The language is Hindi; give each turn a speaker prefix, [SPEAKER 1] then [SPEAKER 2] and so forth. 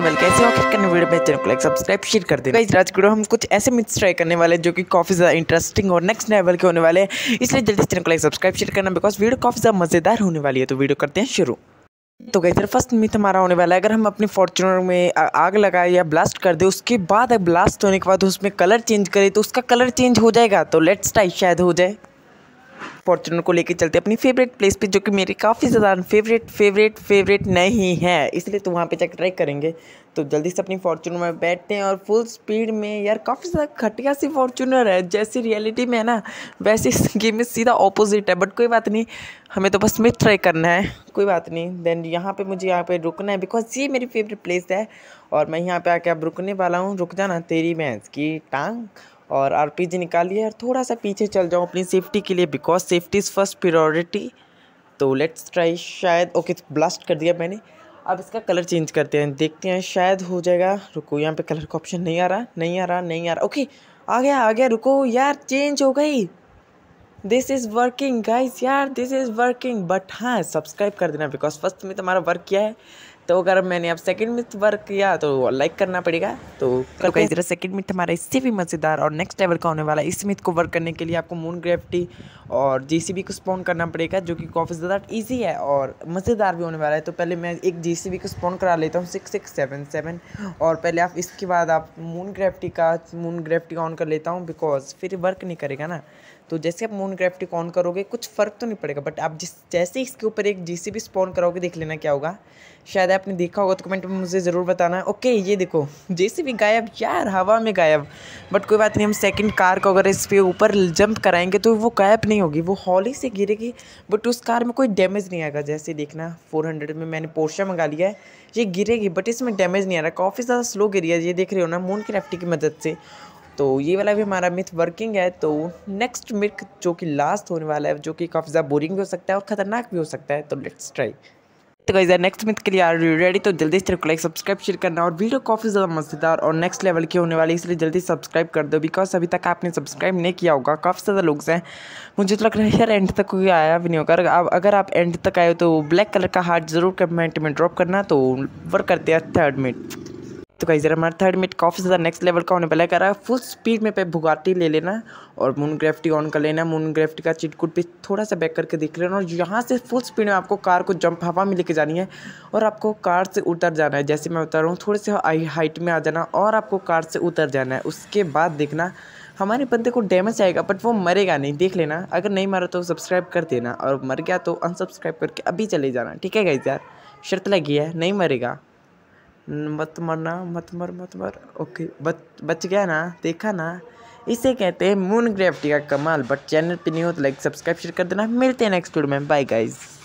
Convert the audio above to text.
[SPEAKER 1] इस्तेमाल तो कैसे और करने वीडियो में चैनल को लाइक सब्सक्राइब शेयर कर देना इस राज हम कुछ ऐसे मिथ्स ट्राई करने वाले जो कि काफ़ी ज़्यादा इंटरेस्टिंग और नेक्स्ट लेवल के होने वाले हैं इसलिए जल्दी चैनल को लाइक सब्सक्राइब शेयर करना बिकॉज वीडियो काफ़ी ज़्यादा मज़ेदार होने वाली है तो वीडियो करते हैं शुरू तो गई सर फर्स्ट मिथ हमारा होने वाला है अगर हम अपने फॉर्चुनर में आग लगाए या ब्लास्ट कर दे उसके बाद ब्लास्ट होने के बाद उसमें कलर चेंज करें तो उसका कलर चेंज हो जाएगा तो लेट्स ट्राई शायद हो जाए फॉर्चुनर को लेकर चलते अपनी फेवरेट प्लेस पे जो कि मेरी काफ़ी ज़्यादा फेवरेट फेवरेट फेवरेट नहीं है इसलिए तो वहाँ पे जाकर ट्राई करेंगे तो जल्दी से अपनी फॉर्चुनर में बैठते हैं और फुल स्पीड में यार काफ़ी ज़्यादा घटिया सी फॉर्चुनर है जैसी रियलिटी में है ना वैसे इस गेम में सीधा ऑपोजिट है बट कोई बात नहीं हमें तो बस में ट्राई करना है कोई बात नहीं देन यहाँ पे मुझे यहाँ पे रुकना है बिकॉज ये मेरी फेवरेट प्लेस है और मैं यहाँ पे आके अब रुकने वाला हूँ रुक जाना तेरी भैंस की टांग और आरपीजी निकालिए और थोड़ा सा पीछे चल जाओ अपनी सेफ्टी के लिए because safety is first purity तो लेट्स ट्राई शायद ओके ब्लास्ट तो कर दिया मैंने अब इसका कलर चेंज करते हैं देखते हैं शायद हो जाएगा रुको यहाँ पे कलर का ऑप्शन नहीं आ रहा नहीं आ रहा नहीं आ रहा ओके आ गया आ गया रुको यार चेंज हो गई दिस इज़ वर्किंग गाइस यार दिस इज़ वर्किंग बट हाँ सब्सक्राइब कर देना बिकॉज फर्स्ट में तुम्हारा वर्क किया है तो अगर मैंने अब सेकंड मिथ वर्क किया तो लाइक करना पड़ेगा तो कल तो इधर सेकंड मिथ हमारा इससे भी मज़ेदार और नेक्स्ट लेवल का होने वाला है इस मिथ को वर्क करने के लिए आपको मून ग्रेविटी और जेसीबी को स्पॉन करना पड़ेगा जो कि काफ़ी ज़्यादा ईजी है और मज़ेदार भी होने वाला है तो पहले मैं एक जेसीबी को स्पॉन करा लेता हूँ सिक्स सिक्स सेवन सेवन और पहले आप इसके बाद आप मून ग्रेफ्टी का मून ग्रेफ्टी ऑन कर लेता हूँ बिकॉज फिर वर्क नहीं करेगा ना तो जैसे आप मून डाउन ग्रेविटिक ऑन करोगे कुछ फ़र्क तो नहीं पड़ेगा बट आप जिस जैसे इसके ऊपर एक जी सी स्पॉन कराओगे देख लेना क्या होगा शायद आपने देखा होगा तो कमेंट में मुझे ज़रूर बताना ओके ये देखो जे गायब यार हवा में गायब बट कोई बात नहीं हम सेकेंड कार को अगर इस पर ऊपर जंप कराएंगे तो वो गायब नहीं होगी वो हॉली से गिरेगी बट उस कार में कोई डैमेज नहीं आएगा जैसे देखना फोर हंड्रेड में मैंने पोर्शा मंगा लिया है ये गिरेगी बट इसमें डैमेज नहीं आ रहा काफ़ी ज़्यादा स्लो गिरी है ये देख रहे हो ना मून क्राफ्टी की मदद से तो ये वाला भी हमारा मिथ वर्किंग है तो नेक्स्ट मिथ जो कि लास्ट होने वाला है जो कि काफ़ी ज़्यादा बोरिंग भी हो सकता है और ख़तरनाक भी हो सकता है तो लेट्स ट्राई तो गाइज नेक्स्ट मिथ के लिए आर यू रेडी तो जल्दी से लाइक सब्सक्राइब शेयर करना और वीडियो काफ़ी ज़्यादा मज़ेदार और नेक्स्ट लेवल की होने वाली इसलिए जल्दी सब्सक्राइब कर दो बिकॉज अभी तक आपने सब्सक्राइब नहीं किया होगा काफ़ी ज़्यादा लोग हैं मुझे तो लग रहा है यार एंड तक कोई आया भी नहीं होगा अब अगर आप एंड तक आए तो ब्लैक कलर का हार्ट ज़रूर कमेंट में ड्रॉप करना तो वर्क करते हैं थर्ड मिनट तो कहीं जरा हमारा थर्ड मेट काफ़ी ज़्यादा नेक्स्ट लेवल का होने पहले कर रहा है फुल स्पीड में पे भुगाटी ले लेना और मून ग्रेफ्टी ऑन कर लेना मून ग्रेफ्टी का चिटकुट भी थोड़ा सा बैक करके देख लेना और यहाँ से फुल स्पीड में आपको कार को जंप हवा में लेके जानी है और आपको कार से उतर जाना है जैसे मैं उतर रहा हूँ थोड़े से हाइट में आ जाना और आपको कार से उतर जाना है उसके बाद देखना हमारे बंदे को डैमेज आएगा बट वो मरेगा नहीं देख लेना अगर नहीं मरा तो सब्सक्राइब कर देना और मर गया तो अनसब्सक्राइब करके अभी चले जाना ठीक है गाइज यार शर्त लगी है नहीं मरेगा मत मरना मत मर मत मर ओके बच बच गया ना देखा ना इसे कहते हैं मून ग्रेविटी का कमाल बट चैनल पे नहीं हो तो लाइक सब्सक्राइब शेयर कर देना मिलते हैं नेक्स्ट वीडियो में बाय गाइज़